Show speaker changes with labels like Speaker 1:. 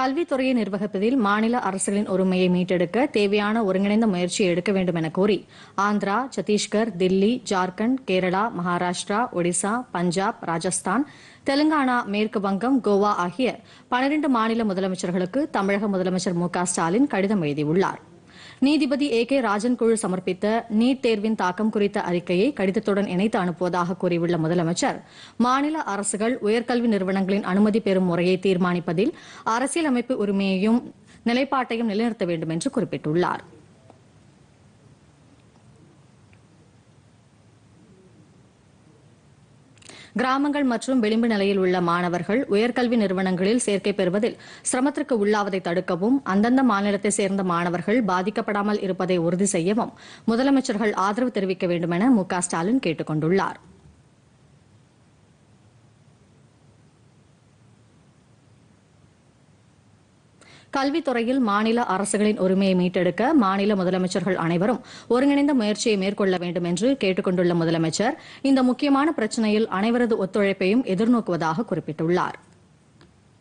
Speaker 1: கல்வித்துறையை நிர்வகிப்பதில் மாநில அரசுகளின் ஒருமையை மீட்டெடுக்க தேவையான ஒருங்கிணைந்த முயற்சியை எடுக்க வேண்டும் என கோரி ஆந்திரா சத்தீஸ்கர் தில்லி ஜார்க்கண்ட் கேரளா மகாராஷ்டிரா ஒடிசா பஞ்சாப் ராஜஸ்தான் தெலுங்கானா மேற்கு வங்கம் கோவா ஆகிய பனிரண்டு மாநில முதலமைச்சர்களுக்கு தமிழக முதலமைச்சர் மு ஸ்டாலின் கடிதம் எழுதியுள்ளாா் நீதிபதி ஏ கே ராஜன் குழு சமர்ப்பித்த நீட் தேர்வின் தாக்கம் குறித்த அறிக்கையை கடிதத்துடன் இணைத்து அனுப்புவதாக கூறியுள்ள முதலமைச்சர் மாநில அரசுகள் உயர்கல்வி நிறுவனங்களின் அனுமதி பெறும் முறையை தீர்மானிப்பதில் அரசியலமைப்பு உரிமையையும் நிலைப்பாட்டையும் நிலைநிறுத்த வேண்டும் என்று குறிப்பிட்டுள்ளாா் கிராமங்கள் மற்றும் விளிம்பு நிலையில் உள்ள மாணவர்கள் உயர்கல்வி நிறுவனங்களில் சேர்க்கை பெறுவதில் சிரமத்திற்கு உள்ளாவதை தடுக்கவும் அந்தந்த மாநிலத்தை சேர்ந்த மாணவர்கள் பாதிக்கப்படாமல் இருப்பதை உறுதி செய்யவும் முதலமைச்சர்கள் ஆதரவு தெரிவிக்க வேண்டும் என மு க ஸ்டாலின் கேட்டுக் கொண்டுள்ளாா் கல்வித்துறையில் மாநில அரசுகளின் உரிமையை மீட்டெடுக்க மாநில முதலமைச்சர்கள் அனைவரும் ஒருங்கிணைந்த முயற்சியை மேற்கொள்ள வேண்டும் என்று கேட்டுக் கொண்டுள்ள முதலமைச்சர் இந்த முக்கியமான பிரச்சினையில் அனைவரது ஒத்துழைப்பையும் எதிர்நோக்குவதாக குறிப்பிட்டுள்ளாா்